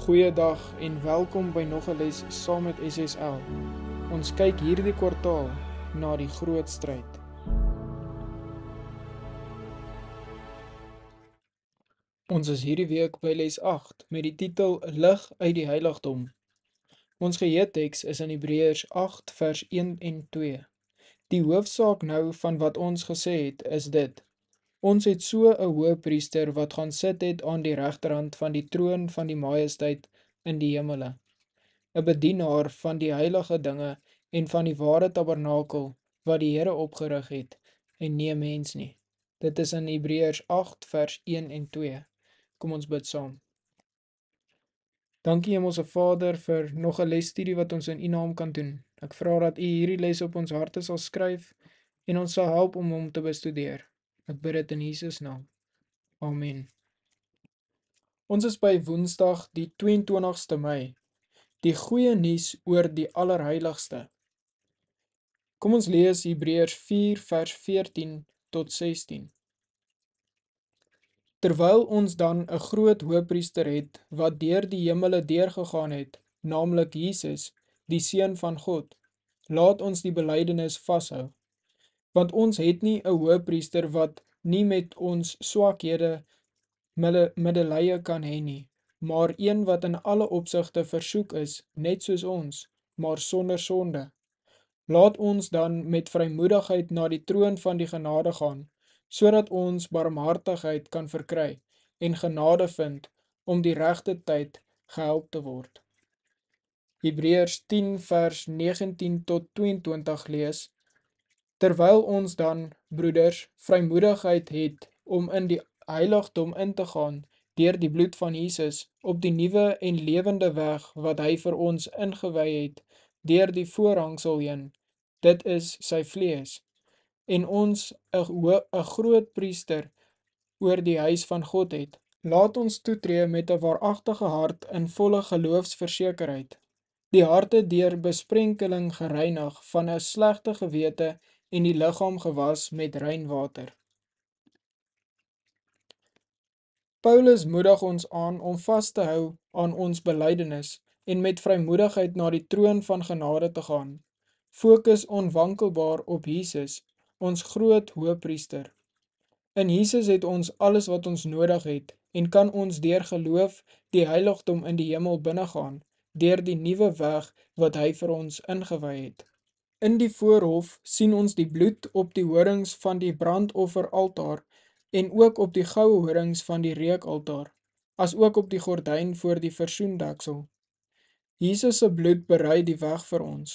Goeiedag en welkom by nog 'n les saam met SSL. Ons kyk hierdie kwartaal na die groot stryd. Ons is hierdie week by les 8 met die titel Lig uit die heiligdom. Ons geheeteks is in Hebreërs 8 vers 1 en 2. Die hoofsaak nou van wat ons gesê het is dit: Ons het so 'n hoëpriester wat gaan sit het aan die regterhand van die troon van die majesteit in die hemele. 'n Bedienaar van die heilige dinge en van die ware tabernakel wat die Here opgerig het en nie mens nie. Dit is in Hebreërs 8 vers 1 en 2. Kom ons bid saam. Dankie Hemelse Vader vir nog 'n lesstudie wat ons in U naam kan doen. Ek vra dat U hierdie les op ons harte sal skryf en ons sal help om hom te bestudeer. Ek bid dit in Jesus naam. Amen. Ons is by Woensdag die 22ste Mei. Die goeie nuus oor die Allerheiligste. Kom ons lees Hebreërs 4 vers 14 tot 16. Terwyl ons dan 'n groot hoëpriester het wat deur die hemele deurgegaan het, naamlik Jesus, die seun van God, laat ons die belydenis vashou want ons het nie 'n hoëpriester wat nie met ons swakhede medelee kan hê nie, maar een wat in alle opsigte versoek is net soos ons, maar sonder sonde. Laat ons dan met vrymoedigheid na die troon van die genade gaan, sodat ons barmhartigheid kan verkry en genade vind om die regte tyd gehelp te word. Hebreërs 10 vers 19 tot 22 lees terwyl ons dan broeders vrymoedigheid het om in die heiligdom in te gaan deur die bloed van Jesus op die nuwe en lewende weg wat hy vir ons ingewy het deur die voorhangsel heen dit is sy vlees en ons 'n 'n groot priester oor die huis van God het laat ons toetree met 'n waaragtige hart in volle geloofsversekerheid die harte deur besprenkeling gereinig van 'n slegte gewete en die lichaam gewas met rein water. Paulus moedig ons aan om vast te hou aan ons beleidenis en met vrymoedigheid na die troon van genade te gaan. Focus onwankelbaar op Jesus, ons groot hoopriester. In Jesus het ons alles wat ons nodig het en kan ons dier geloof die heiligdom in die hemel binnegaan, dier die nieuwe weg wat hy vir ons ingewaai het. In die voorhof sien ons die bloed op die horings van die brandofferaltaar en ook op die goue horings van die reukaltaar, as ook op die gordyn voor die versoendeksel. Jesus se bloed berei die weg vir ons,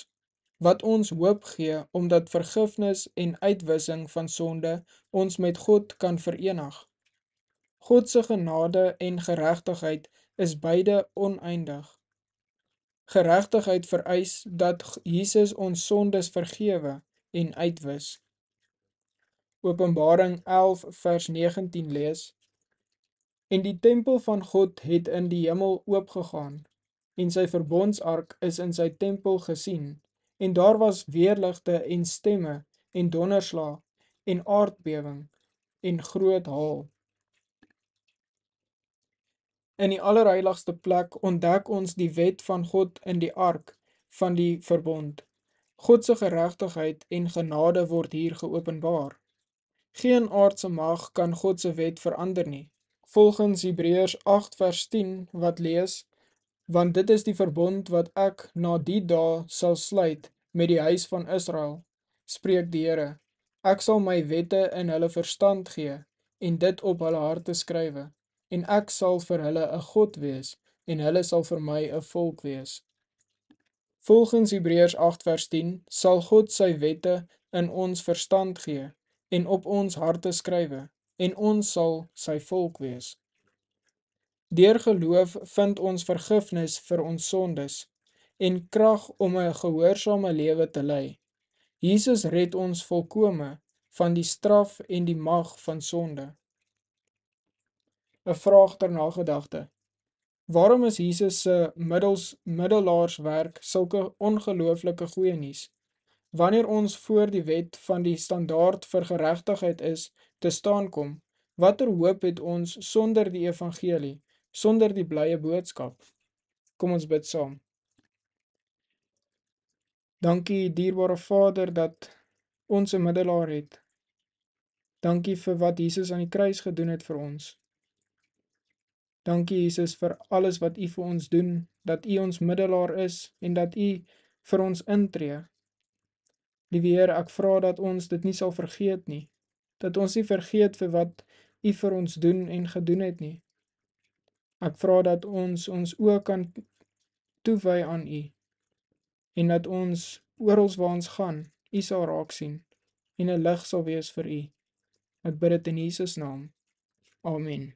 wat ons hoop gee omdat vergifnis en uitwissing van sonde ons met God kan verenig. God se genade en geregtigheid is beide oneindig. Geregtigheid vereis dat Jesus ons sondes vergewe en uitwis. Openbaring 11 vers 19 lees: En die tempel van God het in die hemel oopgegaan en sy verbondsark is in sy tempel gesien en daar was weerligte en stemme en donderslag en aardbewing en groot haal. In die allerheiligste plek ontdek ons die wet van God in die ark van die verbond. God se geregtigheid en genade word hier geopenbaar. Geen aardse mag kan God se wet verander nie. Volgens Hebreërs 8 vers 10 wat lees: "Want dit is die verbond wat ek na die dae sal sluit met die huis van Israel," spreek die Here. "Ek sal my wette in hulle verstand gee en dit op hulle harte skrywe." en ek sal vir hulle 'n God wees en hulle sal vir my 'n volk wees. Volgens Hebreërs 8 vers 10 sal God sy wette in ons verstand gee en op ons harte skrywe en ons sal sy volk wees. Deur geloof vind ons vergifnis vir ons sondes en krag om 'n gehoorsame lewe te lei. Jesus red ons volkome van die straf en die mag van sonde. 'n vraag ter nagedagte. Waarom is Jesus se middels middelaars werk sulke ongelooflike goeie nuus? Wanneer ons voor die wet van die standaard vir geregtigheid is te staan kom, watter hoop het ons sonder die evangelie, sonder die blye boodskap? Kom ons bid saam. Dankie dierbare Vader dat ons 'n middelaar het. Dankie vir wat Jesus aan die kruis gedoen het vir ons. Dankie Jesus vir alles wat U vir ons doen, dat U ons middelaar is en dat U vir ons intree. Liewe Heer, ek vra dat ons dit nie sal vergeet nie. Dat ons nie vergeet vir wat U vir ons doen en gedoen het nie. Ek vra dat ons ons oë kan toewy aan U en dat ons oral waar ons gaan, U sal raak sien en 'n lig sal wees vir U. Ek bid dit in Jesus naam. Amen.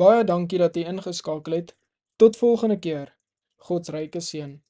Baie dankie dat jy ingeskakel het. Tot volgende keer. God se ryke seën.